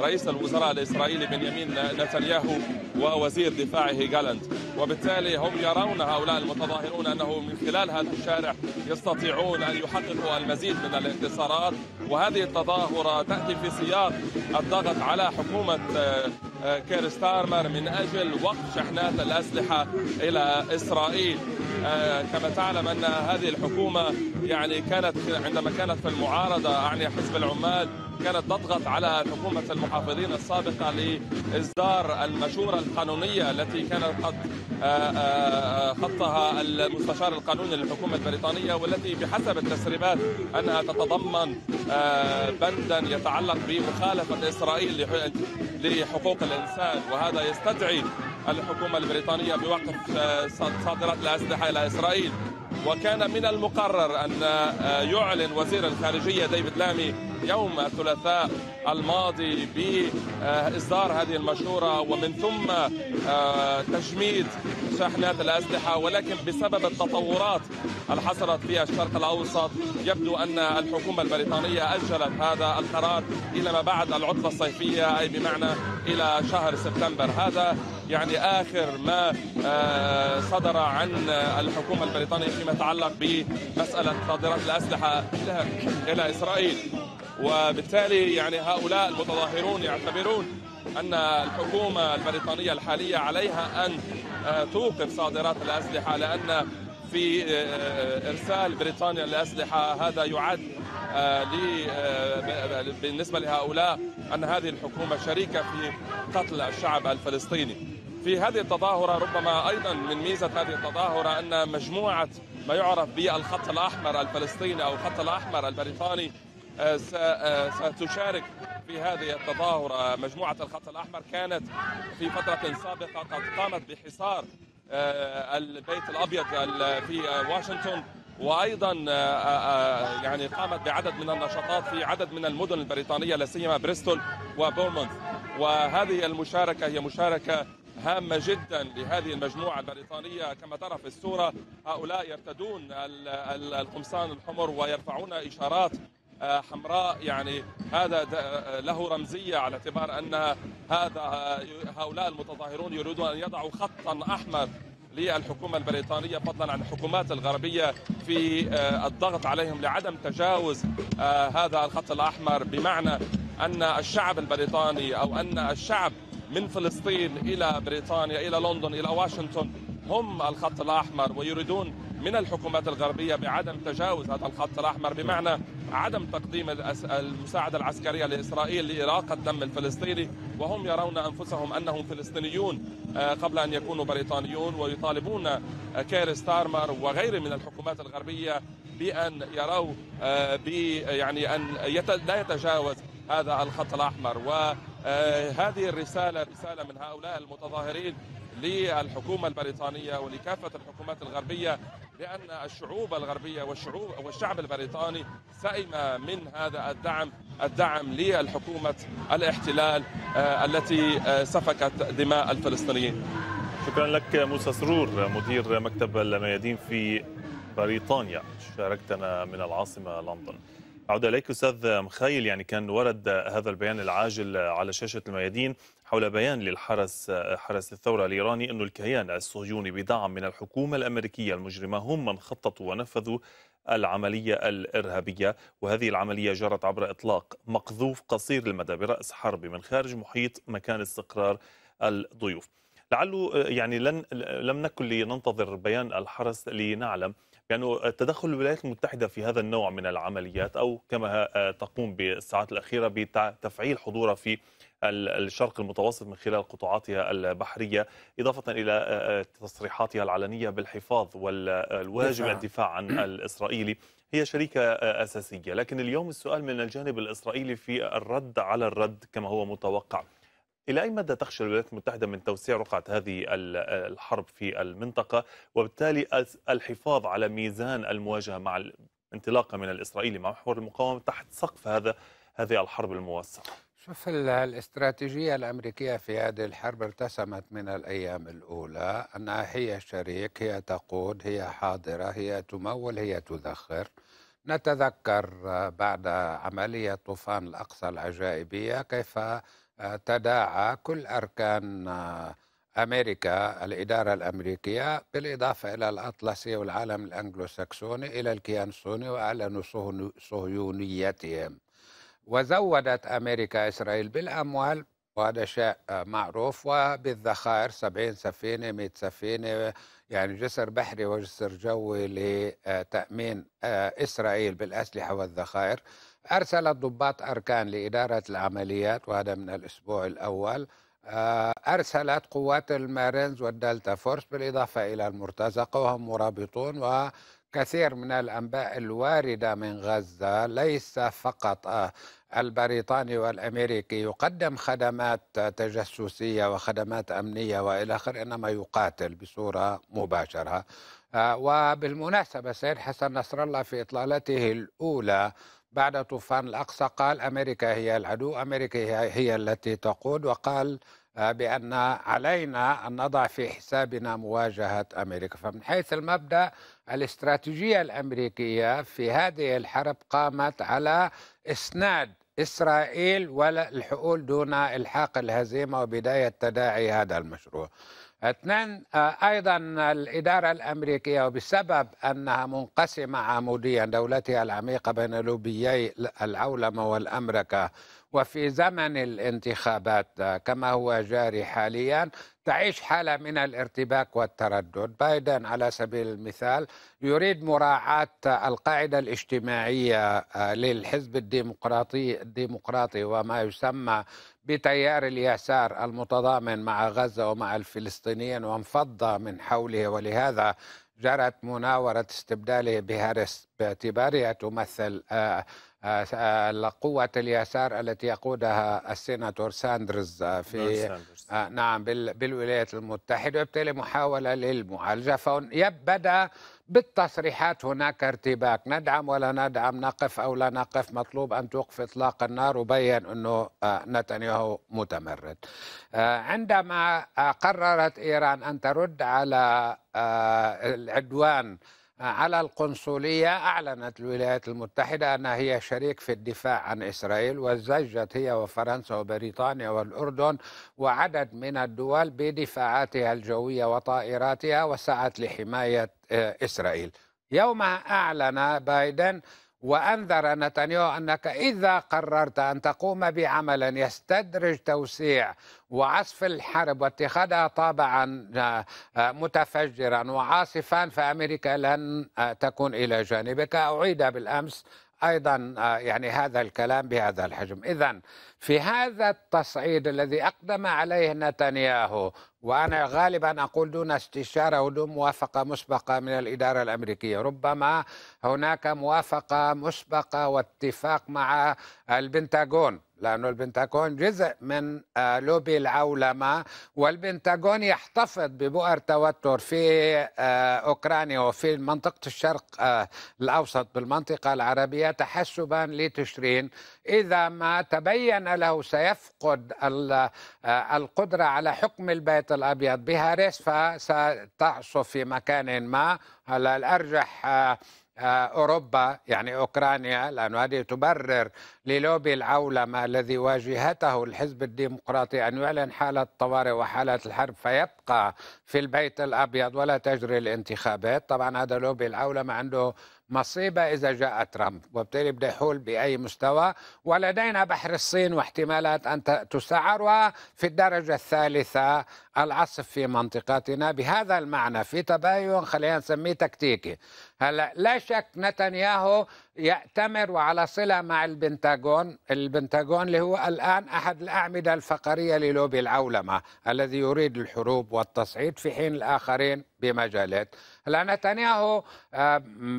لرئيس الوزراء الإسرائيلي بنيامين نتنياهو ووزير دفاعه جالنت وبالتالي هم يرون هؤلاء المتظاهرون أنه من خلال هذا الشارع يستطيعون أن يحققوا المزيد من الانتصارات وهذه التظاهرة تأتي في سياق الضغط على حكومة آه، آه، كير ستارمر من أجل وقف شحنات الأسلحة إلى إسرائيل آه، كما تعلم أن هذه الحكومة يعني كانت عندما كانت في المعارضة اعني حزب العمال كانت تضغط على حكومة المحافظين السابقة لإصدار المشورة القانونية التي كانت قد آه، آه، خطها المستشار القانوني للحكومة البريطانية والتي بحسب التسريبات أنها تتضمن بندا يتعلق بمخالفة إسرائيل لحقوق الإنسان وهذا يستدعي الحكومة البريطانية بوقف آه، صادرات الأسلحة إلى إسرائيل وكان من المقرر أن آه، يعلن وزير الخارجية ديفيد لامي يوم الثلاثاء الماضي بإصدار هذه المشورة ومن ثم آه، تجميد شاحنات الأسلحة ولكن بسبب التطورات اللي حصلت في الشرق الأوسط يبدو أن الحكومة البريطانية أجلت هذا القرار إلى ما بعد العطلة الصيفية أي بمعنى إلى شهر سبتمبر هذا يعني آخر ما آه، صدر عن الحكومة البريطانية فيما يتعلق بمسألة صادرات الأسلحة إلى إسرائيل وبالتالي يعني هؤلاء المتظاهرون يعتبرون أن الحكومة البريطانية الحالية عليها أن آه، توقف صادرات الأسلحة لأن في آه، إرسال بريطانيا الأسلحة هذا يعد آه، بالنسبة لهؤلاء أن هذه الحكومة شريكة في قتل الشعب الفلسطيني في هذه التظاهرة ربما أيضا من ميزة هذه التظاهرة أن مجموعة ما يعرف بالخط الأحمر الفلسطيني أو الخط الأحمر البريطاني آه، آه، ستشارك في هذه التظاهرة مجموعة الخط الأحمر كانت في فترة سابقة قد قامت بحصار آه، البيت الأبيض في واشنطن وايضا يعني قامت بعدد من النشاطات في عدد من المدن البريطانيه لا سيما بريستول وبورمونت وهذه المشاركه هي مشاركه هامة جدا لهذه المجموعة البريطانية كما ترى في الصورة هؤلاء يرتدون القمصان الحمر ويرفعون إشارات آه، حمراء يعني هذا له رمزية على اعتبار أن هذا هؤلاء المتظاهرون يريدون أن يضعوا خطا أحمر للحكومة البريطانية فضلا عن الحكومات الغربية في آه، الضغط عليهم لعدم تجاوز آه، هذا الخط الأحمر بمعنى أن الشعب البريطاني أو أن الشعب من فلسطين إلى بريطانيا إلى لندن إلى واشنطن هم الخط الأحمر ويريدون من الحكومات الغربية بعدم تجاوز هذا الخط الأحمر بمعنى عدم تقديم المساعدة العسكرية لإسرائيل لإراقة الدم الفلسطيني وهم يرون أنفسهم أنهم فلسطينيون آه، قبل أن يكونوا بريطانيون ويطالبون آه، كير ستارمر وغيره من الحكومات الغربية بأن يروا آه، يعني أن لا يتجاوز هذا الخط الأحمر و آه، هذه الرسالة رسالة من هؤلاء المتظاهرين للحكومة البريطانية ولكافة الحكومات الغربية لأن الشعوب الغربية والشعوب والشعب البريطاني سئم من هذا الدعم الدعم للحكومة الاحتلال آه، التي آه، سفكت دماء الفلسطينيين شكرا لك موسى سرور مدير مكتب الميادين في بريطانيا شاركتنا من العاصمة لندن أعود إليك أستاذ مخيل يعني كان ورد هذا البيان العاجل على شاشة الميادين حول بيان للحرس حرس الثورة الإيراني أن الكيان الصهيوني بدعم من الحكومة الأمريكية المجرمة هم من خططوا ونفذوا العملية الإرهابية وهذه العملية جرت عبر إطلاق مقذوف قصير المدى برأس حرب من خارج محيط مكان استقرار الضيوف لعله يعني لن لم نكن لننتظر بيان الحرس لنعلم يعني تدخل الولايات المتحدة في هذا النوع من العمليات أو كما آه، تقوم بالساعات الأخيرة بتفعيل حضورها في الشرق المتوسط من خلال قطاعاتها البحرية إضافة إلى آه، آه، تصريحاتها العلنية بالحفاظ والواجب الدفاع عن [CLEARS THROAT] الإسرائيلي هي شريكة أساسية لكن اليوم السؤال من الجانب الإسرائيلي في الرد على الرد كما هو متوقع إلى أي مدى تخشى الولايات المتحدة من توسيع رقعة هذه الحرب في المنطقة وبالتالي الحفاظ على ميزان المواجهة مع الانطلاقة من الإسرائيلي مع محور المقاومة تحت سقف هذا هذه الحرب الموسعة شوف الاستراتيجية الأمريكية في هذه الحرب ارتسمت من الأيام الأولى أنها هي شريك هي تقود هي حاضرة هي تمول هي تذخر نتذكر بعد عملية طوفان الأقصى العجائبية كيف تداعى كل أركان آه، أمريكا الإدارة الأمريكية بالإضافة إلى الأطلسي والعالم الأنجلوساكسوني إلى الكيان الصهيوني وأعلنوا صهيونيتهم وزودت أمريكا إسرائيل بالأموال وهذا شيء آه، معروف وبالذخائر 70 سفينة 100 سفينة يعني جسر بحري وجسر جوي لتأمين آه، إسرائيل بالأسلحة والذخائر أرسلت ضباط أركان لإدارة العمليات وهذا من الأسبوع الأول آه، أرسلت قوات المارينز والدلتا فورس بالإضافة إلى المرتزقة وهم مرابطون وكثير من الانباء الوارده من غزه ليس فقط آه، البريطاني والامريكي يقدم خدمات تجسسيه وخدمات امنيه والى اخره انما يقاتل بصوره مباشره آه، وبالمناسبه سيد حسن نصر الله في اطلالته الاولى بعد طوفان الأقصى قال أمريكا هي العدو أمريكا هي التي تقود وقال آه، بأن علينا أن نضع في حسابنا مواجهة أمريكا فمن حيث المبدأ الاستراتيجية الأمريكية في هذه الحرب قامت على إسناد إسرائيل والحقول دون إلحاق الهزيمة وبداية تداعي هذا المشروع اثنان آه، ايضا الاداره الامريكيه وبسبب انها منقسمه عموديا دولتها العميقه بين لوبيي العولمه والامركه وفي زمن الانتخابات كما هو جاري حاليا تعيش حالة من الارتباك والتردد بايدن على سبيل المثال يريد مراعاة القاعدة الاجتماعية آه، للحزب الديمقراطي, الديمقراطي وما يسمى بتيار اليسار المتضامن مع غزة ومع الفلسطينيين وانفض من حوله ولهذا جرت مناورة استبداله بهارس باعتبارها تمثل آه، آه، آه، قوة اليسار التي يقودها السيناتور ساندرز آه، في نعم بالولايات المتحدة وبالتالي محاولة للمعالجة فبدأ بالتصريحات هناك ارتباك ندعم ولا ندعم نقف أو لا نقف مطلوب أن توقف إطلاق النار وبين أنه نتنياهو متمرد عندما قررت إيران أن ترد على العدوان على القنصلية أعلنت الولايات المتحدة أنها هي شريك في الدفاع عن إسرائيل وزجت هي وفرنسا وبريطانيا والأردن وعدد من الدول بدفاعاتها الجوية وطائراتها وسعت لحماية آه، إسرائيل يومها أعلن بايدن وأنذر نتنياهو أنك إذا قررت أن تقوم بعمل يستدرج توسيع وعصف الحرب واتخاذها طابعا آه، متفجرا وعاصفا فأمريكا لن آه، تكون إلى جانبك أعيد بالأمس ايضا آه، يعني هذا الكلام بهذا الحجم، اذا في هذا التصعيد الذي اقدم عليه نتنياهو وأنا غالبا أقول دون استشارة ودون موافقة مسبقة من الإدارة الأمريكية ربما هناك موافقة مسبقة واتفاق مع البنتاغون لأن البنتاغون جزء من آه، لوبي العولمة والبنتاغون يحتفظ ببؤر توتر في آه، أوكرانيا وفي منطقة الشرق آه، الأوسط بالمنطقة العربية تحسبا لتشرين إذا ما تبين له سيفقد القدرة على حكم البيت الأبيض بهارس فستعصف في مكان ما على الأرجح آه، اوروبا يعني اوكرانيا لانه هذه تبرر للوبي العولمه الذي واجهته الحزب الديمقراطي ان يعلن حاله الطوارئ وحاله الحرب فيبقى في البيت الابيض ولا تجري الانتخابات، طبعا هذا لوبي العولمه عنده مصيبة إذا جاء ترامب وبالتالي بده يحول بأي مستوى ولدينا بحر الصين واحتمالات أن تسعر وفي الدرجة الثالثة العصف في منطقتنا بهذا المعنى في تباين خلينا نسميه تكتيكي هلا لا شك نتنياهو يأتمر وعلى صلة مع البنتاغون البنتاغون اللي هو الآن أحد الأعمدة الفقرية للوبي العولمة الذي يريد الحروب والتصعيد في حين الآخرين بمجالات هلا نتنياهو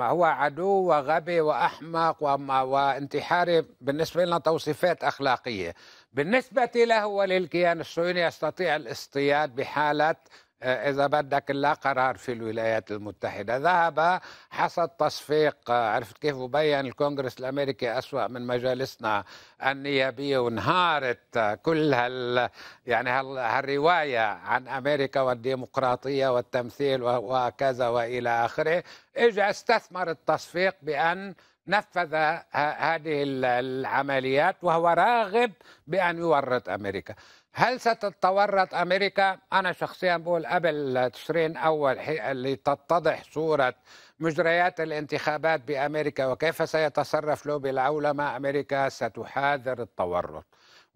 هو عدو وغبي وأحمق وانتحاري بالنسبة لنا توصيفات أخلاقية بالنسبة له وللكيان الصهيوني يستطيع الاصطياد بحالة آه، إذا بدك لا قرار في الولايات المتحدة ذهب حصد تصفيق آه، عرفت كيف بين الكونغرس الأمريكي أسوأ من مجالسنا النيابية وانهارت آه، كل هال يعني هال هالرواية عن أمريكا والديمقراطية والتمثيل وكذا وإلى آخره إجا استثمر التصفيق بأن نفذ هذه العمليات وهو راغب بأن يورط أمريكا هل ستتورط أمريكا؟ أنا شخصيا بقول قبل تشرين أول لتتضح صورة مجريات الانتخابات بأمريكا وكيف سيتصرف لوبي العولمة أمريكا ستحاذر التورط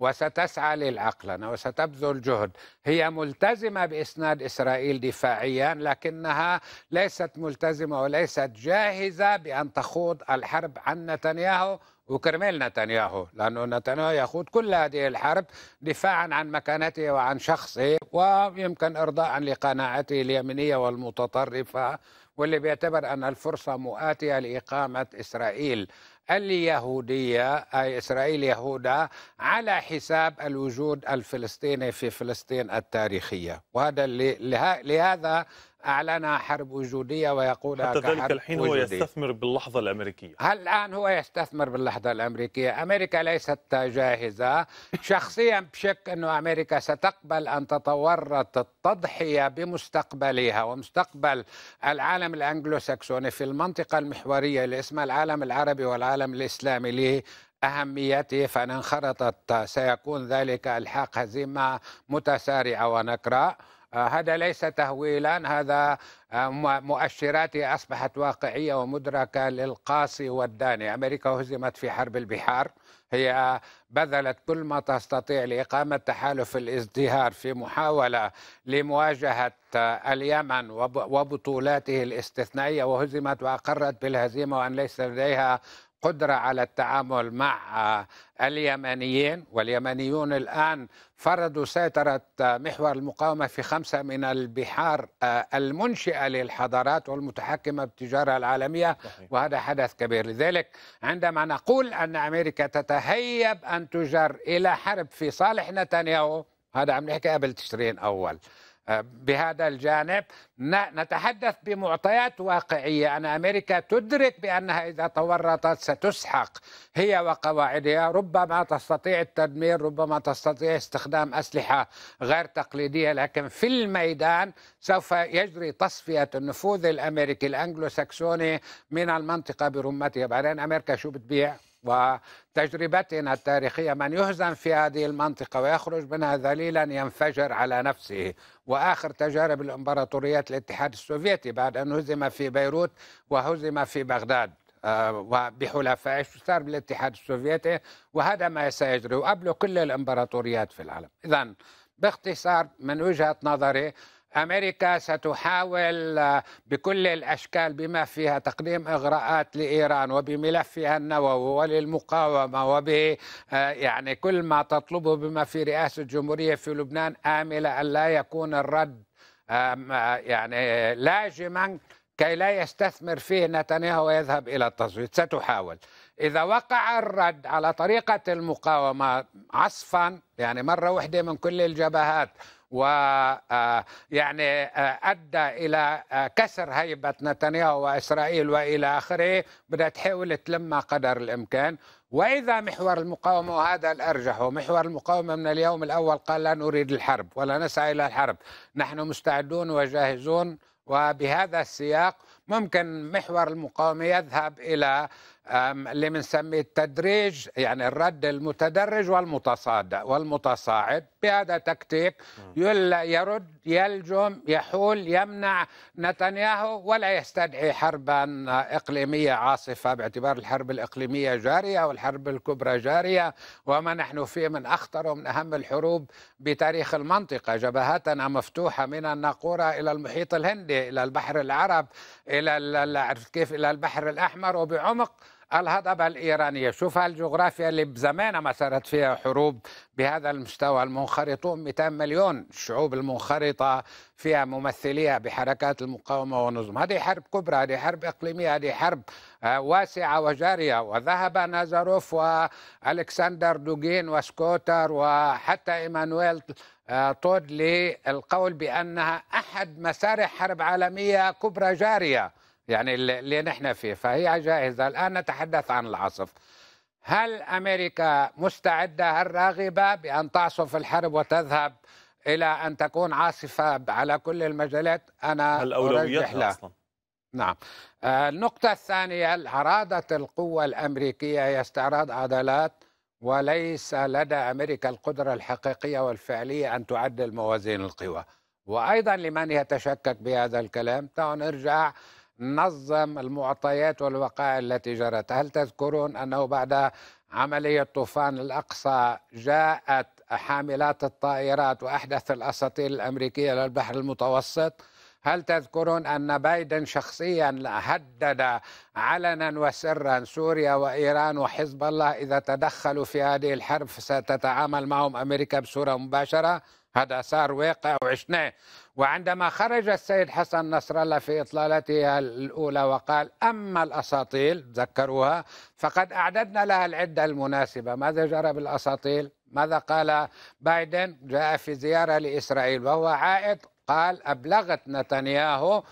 وستسعى للعقلنة وستبذل جهد هي ملتزمة بإسناد إسرائيل دفاعيا لكنها ليست ملتزمة وليست جاهزة بأن تخوض الحرب عن نتنياهو وكرمال نتنياهو لأنه نتنياهو يخوض كل هذه الحرب دفاعا عن مكانته وعن شخصه ويمكن إرضاء لقناعته اليمينية والمتطرفة واللي بيعتبر أن الفرصة مؤاتية لإقامة إسرائيل اليهودية أي إسرائيل يهودا على حساب الوجود الفلسطيني في فلسطين التاريخية وهذا لهذا أعلنها حرب وجودية ويقول حتى ذلك الحين وجودية. هو يستثمر باللحظة الأمريكية هل الآن هو يستثمر باللحظة الأمريكية أمريكا ليست جاهزة شخصيا بشك أنه أمريكا ستقبل أن تتورط التضحية بمستقبلها ومستقبل العالم الأنجلوساكسوني في المنطقة المحورية اللي اسمها العالم العربي والعالم الإسلامي ليه أهميته فإن انخرطت سيكون ذلك الحاق هزيمة متسارعة ونكراء آه، هذا ليس تهويلا هذا آه، مؤشراته أصبحت واقعية ومدركة للقاصي والداني أمريكا هزمت في حرب البحار هي آه، بذلت كل ما تستطيع لإقامة تحالف الازدهار في محاولة لمواجهة اليمن وبطولاته الاستثنائية وهزمت وأقرت بالهزيمة وأن ليس لديها قدرة على التعامل مع آه، اليمنيين واليمنيون الآن فرضوا سيطرة آه، محور المقاومة في خمسة من البحار آه، المنشئة للحضارات والمتحكمة بالتجارة العالمية وهذا حدث كبير لذلك عندما نقول أن أمريكا تتهيب أن تجر إلى حرب في صالح نتنياهو هذا عم نحكي قبل تشرين أول بهذا الجانب نتحدث بمعطيات واقعية أن أمريكا تدرك بأنها إذا تورطت ستسحق هي وقواعدها ربما تستطيع التدمير ربما تستطيع استخدام أسلحة غير تقليدية لكن في الميدان سوف يجري تصفية النفوذ الأمريكي الأنجلو ساكسوني من المنطقة برمتها بعدين أمريكا شو بتبيع؟ وتجربتنا التاريخية من يهزم في هذه المنطقة ويخرج منها ذليلا ينفجر على نفسه وآخر تجارب الإمبراطوريات الاتحاد السوفيتي بعد أن هزم في بيروت وهزم في بغداد آه، وبحلفائه صار بالاتحاد السوفيتي وهذا ما سيجري وقبله كل الإمبراطوريات في العالم إذا باختصار من وجهة نظري امريكا ستحاول آه، بكل الاشكال بما فيها تقديم اغراءات لايران وبملفها النووي وللمقاومه وب آه، يعني كل ما تطلبه بما في رئاسه الجمهوريه في لبنان امله ان لا يكون الرد آه، يعني لاجما كي لا يستثمر فيه نتنياهو ويذهب الى التصويت ستحاول إذا وقع الرد على طريقة المقاومة عصفا يعني مرة واحدة من كل الجبهات ويعني آه، آه، ادى الى آه، كسر هيبه نتنياهو واسرائيل والى اخره بدها تحاول تلمها قدر الامكان واذا محور المقاومه وهذا الارجح ومحور المقاومه من اليوم الاول قال لا نريد الحرب ولا نسعى الى الحرب نحن مستعدون وجاهزون وبهذا السياق ممكن محور المقاومه يذهب الى اللي بنسميه التدريج يعني الرد المتدرج والمتصاعد والمتصاعد بهذا تكتيك يرد يلجم يحول يمنع نتنياهو ولا يستدعي حربا إقليمية عاصفة باعتبار الحرب الإقليمية جارية والحرب الكبرى جارية وما نحن فيه من أخطر ومن أهم الحروب بتاريخ المنطقة جبهاتنا مفتوحة من الناقورة إلى المحيط الهندي إلى البحر العرب إلى كيف إلى البحر الأحمر وبعمق الهضبة الإيرانية شوف الجغرافيا اللي بزمانها ما صارت فيها حروب بهذا المستوى المنخرطون 200 مليون الشعوب المنخرطة فيها ممثليها بحركات المقاومة والنظم هذه حرب كبرى هذه حرب إقليمية هذه حرب آه، واسعة وجارية وذهب نازاروف وألكسندر دوغين وسكوتر وحتى إيمانويل آه، طود للقول بأنها أحد مسارح حرب عالمية كبرى جارية يعني اللي نحن فيه فهي جاهزة الآن نتحدث عن العاصف هل أمريكا مستعدة هل راغبة بأن تعصف الحرب وتذهب إلى أن تكون عاصفة على كل المجالات أنا أرجح لا أصلاً. نعم آه، النقطة الثانية أرادت القوة الأمريكية هي استعراض عضلات وليس لدى أمريكا القدرة الحقيقية والفعلية أن تعدل موازين القوى وأيضا لمن يتشكك بهذا الكلام تعالوا نرجع نظم المعطيات والوقائع التي جرت هل تذكرون أنه بعد عملية طوفان الأقصى جاءت حاملات الطائرات وأحدث الأساطيل الأمريكية للبحر المتوسط هل تذكرون أن بايدن شخصيا هدد علنا وسرا سوريا وإيران وحزب الله إذا تدخلوا في هذه الحرب ستتعامل معهم أمريكا بصورة مباشرة هذا صار واقع وعشناه وعندما خرج السيد حسن نصر الله في إطلالته الأولى وقال أما الأساطيل ذكروها فقد أعددنا لها العدة المناسبة ماذا جرى بالأساطيل ماذا قال بايدن جاء في زيارة لإسرائيل وهو عائد قال أبلغت نتنياهو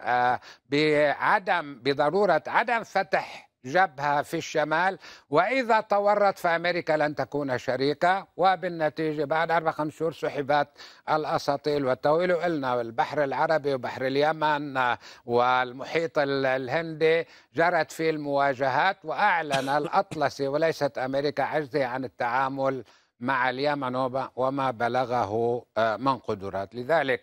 آه، بعدم بضرورة عدم فتح جبهة في الشمال وإذا تورط فأمريكا لن تكون شريكة وبالنتيجة بعد أربع خمس شهور سحبت الأساطيل والتويل وقلنا البحر العربي وبحر اليمن والمحيط الهندي جرت فيه المواجهات وأعلن الأطلسي وليست أمريكا عجزه عن التعامل مع اليمن وما بلغه آه، من قدرات لذلك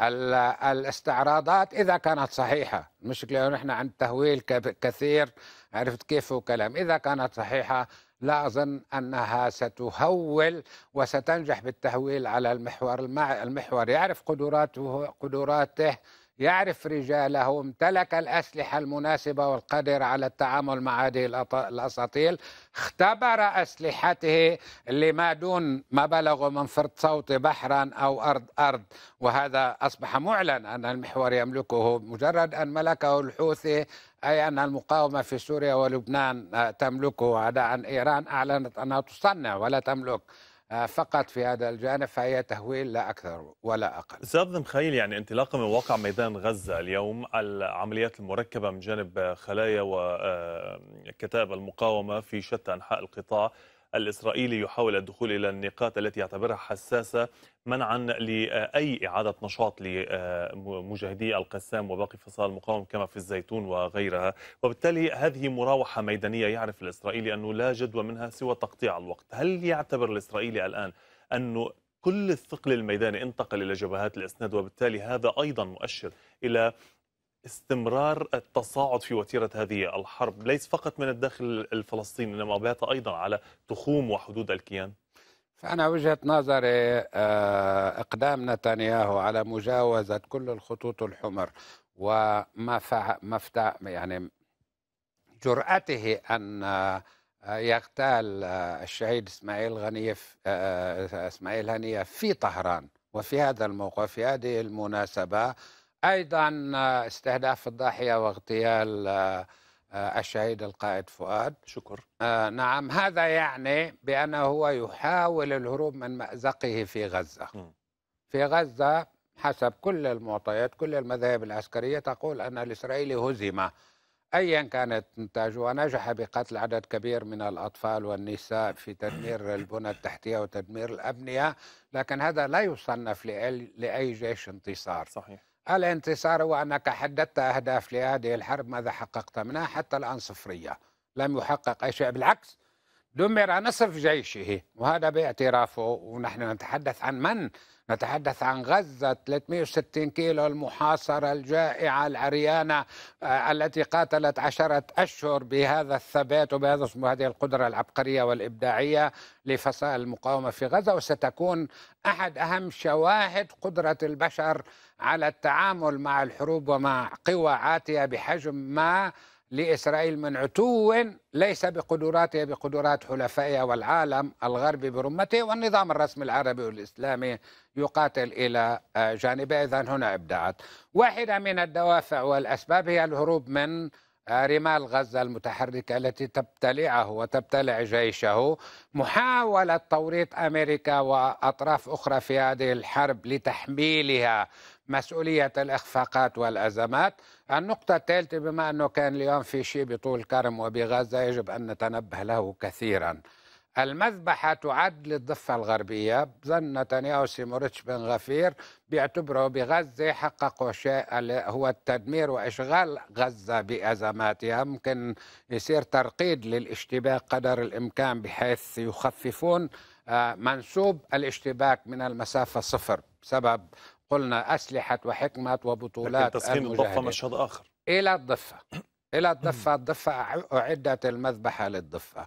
الاستعراضات اذا كانت صحيحه المشكله نحن عند تهويل كثير عرفت كيف كلام إذا كانت صحيحة لا أظن أنها ستهول وستنجح بالتهويل على المحور المع... المحور يعرف قدراته قدراته يعرف رجاله امتلك الأسلحة المناسبة والقادرة على التعامل مع هذه الأساطيل اختبر أسلحته لما دون ما بلغوا من فرط صوت بحرا أو أرض أرض وهذا أصبح معلن أن المحور يملكه مجرد أن ملكه الحوثي أي أن المقاومة في سوريا ولبنان آه، تملكه هذا عن إيران أعلنت أنها تصنع ولا تملك آه، فقط في هذا الجانب فهي تهويل لا أكثر ولا أقل أستاذ مخيل يعني انطلاقا من واقع ميدان غزة اليوم العمليات المركبة من جانب خلايا وكتائب آه، المقاومة في شتى أنحاء القطاع الإسرائيلي يحاول الدخول إلى النقاط التي يعتبرها حساسة منعا لأي إعادة نشاط لمجاهدي القسام وباقي فصائل المقاومة كما في الزيتون وغيرها وبالتالي هذه مراوحة ميدانية يعرف الإسرائيلي أنه لا جدوى منها سوى تقطيع الوقت هل يعتبر الإسرائيلي الآن أنه كل الثقل الميداني انتقل إلى جبهات الإسناد وبالتالي هذا أيضا مؤشر إلى استمرار التصاعد في وتيره هذه الحرب ليس فقط من الداخل الفلسطيني انما بات ايضا على تخوم وحدود الكيان؟ فأنا وجهة نظري آه، إقدام نتنياهو على مجاوزة كل الخطوط الحمر وما فع... فتع... يعني جرأته أن آه، يغتال آه، الشهيد إسماعيل غنيف إسماعيل هنية في طهران وفي هذا الموقع في هذه المناسبة ايضا آه، استهداف الضاحيه واغتيال آه، آه، الشهيد القائد فؤاد شكر نعم هذا يعني بأنه هو يحاول الهروب من مأزقه في غزة في غزة حسب كل المعطيات كل المذاهب العسكرية تقول أن الإسرائيلي هزم أيا كانت نتاجه ونجح بقتل عدد كبير من الأطفال والنساء في تدمير [COUGHS] البنى التحتية وتدمير الأبنية لكن هذا لا يصنف لأي جيش انتصار صحيح الانتصار هو أنك حددت أهداف لهذه الحرب ماذا حققت منها حتى الآن صفرية لم يحقق أي شيء بالعكس دمر نصف جيشه وهذا باعترافه ونحن نتحدث عن من نتحدث عن غزة 360 كيلو المحاصرة الجائعة العريانة آه، التي قاتلت عشرة أشهر بهذا الثبات وبهذا هذه القدرة العبقرية والإبداعية لفصائل المقاومة في غزة وستكون أحد أهم شواهد قدرة البشر على التعامل مع الحروب ومع قوى عاتية بحجم ما لإسرائيل من عتو ليس بقدراتها بقدرات حلفائها والعالم الغربي برمته والنظام الرسمي العربي والإسلامي يقاتل إلى آه، جانبه إذا هنا إبداعات واحدة من الدوافع والأسباب هي الهروب من رمال غزة المتحركة التي تبتلعه وتبتلع جيشه محاولة توريط أمريكا وأطراف أخرى في هذه الحرب لتحميلها مسؤولية الإخفاقات والأزمات النقطة الثالثة بما أنه كان اليوم في شيء بطول كرم وبغزة يجب أن نتنبه له كثيراً المذبحة تعد للضفة الغربية ظن نتنياهو سيموريتش بن غفير بيعتبره بغزة حققوا شيء هو التدمير وإشغال غزة بأزماتها ممكن يصير ترقيد للاشتباك قدر الإمكان بحيث يخففون آه، منسوب الاشتباك من المسافة صفر بسبب قلنا أسلحة وحكمة وبطولات لكن تسخيم الضفة مشهد آخر إلى الضفة إلى الضفة [CLEARS THROAT] الضفة أعدت المذبحة للضفة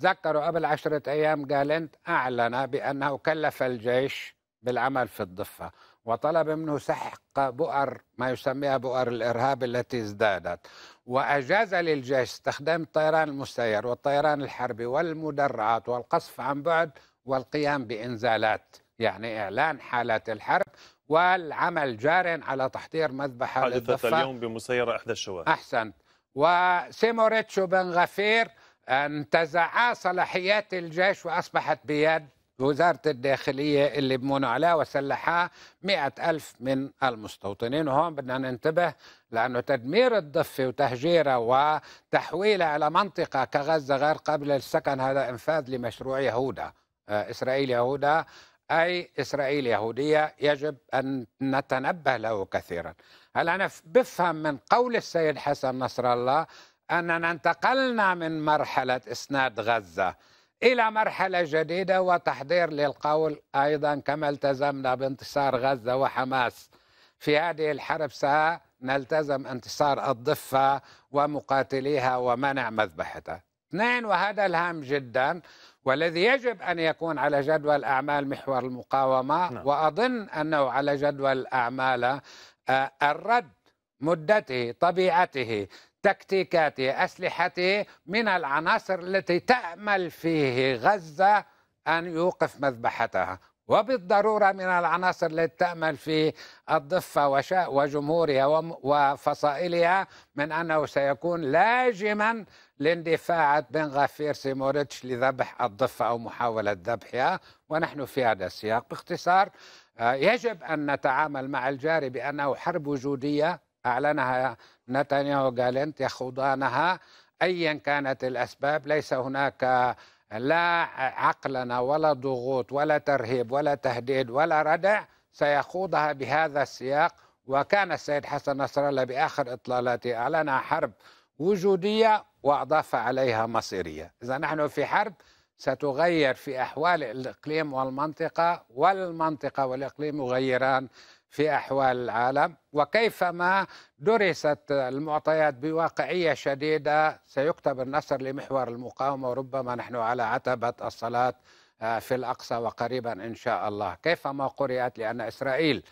تذكروا قبل عشرة أيام جالنت أعلن بأنه كلف الجيش بالعمل في الضفة وطلب منه سحق بؤر ما يسميها بؤر الإرهاب التي ازدادت وأجاز للجيش استخدام الطيران المسير والطيران الحربي والمدرعات والقصف عن بعد والقيام بإنزالات يعني إعلان حالات الحرب والعمل جار على تحضير مذبحة حادثة اليوم بمسيرة إحدى الشواهد أحسنت وسيموريتشو بن غفير انتزعا صلاحيات الجيش وأصبحت بيد وزارة الداخلية اللي بمونوا عليها وسلحها مئة ألف من المستوطنين وهون بدنا ننتبه لأنه تدمير الضفة وتهجيرها وتحويلها إلى منطقة كغزة غير قابلة للسكن هذا إنفاذ لمشروع يهودا آه، إسرائيل يهودا أي إسرائيل يهودية يجب أن نتنبه له كثيرا هل أنا بفهم من قول السيد حسن نصر الله أننا انتقلنا من مرحلة إسناد غزة إلى مرحلة جديدة وتحضير للقول أيضا كما التزمنا بانتصار غزة وحماس في هذه الحرب سنلتزم انتصار الضفة ومقاتليها ومنع مذبحتها اثنين وهذا الهام جدا والذي يجب أن يكون على جدول أعمال محور المقاومة نعم. وأظن أنه على جدول أعمال آه، الرد مدته طبيعته تكتيكاته أسلحته من العناصر التي تأمل فيه غزة أن يوقف مذبحتها وبالضرورة من العناصر التي تأمل في الضفة وشاء وجمهورها وفصائلها من أنه سيكون لاجما لاندفاع بن غفير سيموريتش لذبح الضفة أو محاولة ذبحها ونحن في هذا السياق باختصار آه، يجب أن نتعامل مع الجاري بأنه حرب وجودية أعلنها نتنياهو جالنت يخوضانها أيا كانت الأسباب ليس هناك لا عقلنا ولا ضغوط ولا ترهيب ولا تهديد ولا ردع سيخوضها بهذا السياق وكان السيد حسن نصر الله باخر اطلالاته اعلنها حرب وجوديه واضاف عليها مصيريه، اذا نحن في حرب ستغير في احوال الاقليم والمنطقه والمنطقه والاقليم مغيران في احوال العالم وكيفما درست المعطيات بواقعيه شديده سيكتب النصر لمحور المقاومه وربما نحن على عتبه الصلاه آه، في الاقصى وقريبا ان شاء الله، كيفما قرات لان اسرائيل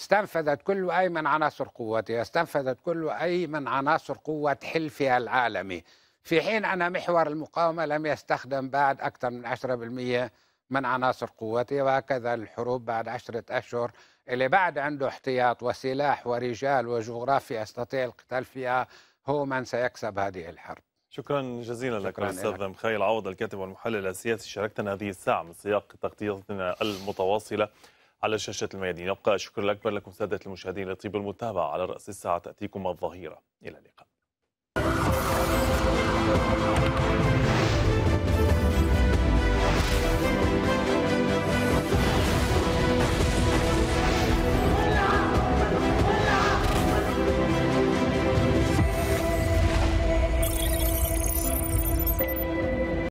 استنفذت كل اي من عناصر قوتها، استنفذت كل اي من عناصر قوه حلفها العالمي، في حين ان محور المقاومه لم يستخدم بعد اكثر من 10% من عناصر قوته وهكذا الحروب بعد عشرة أشهر اللي بعد عنده احتياط وسلاح ورجال وجغرافيا يستطيع القتال فيها هو من سيكسب هذه الحرب شكرا جزيلا شكرا لك استاذ مخيل عوض الكاتب والمحلل السياسي شاركتنا هذه الساعه من سياق تغطيتنا المتواصله على شاشه الميادين يبقى الشكر الاكبر لكم ساده المشاهدين لطيب المتابعه على راس الساعه تاتيكم الظهيره الى اللقاء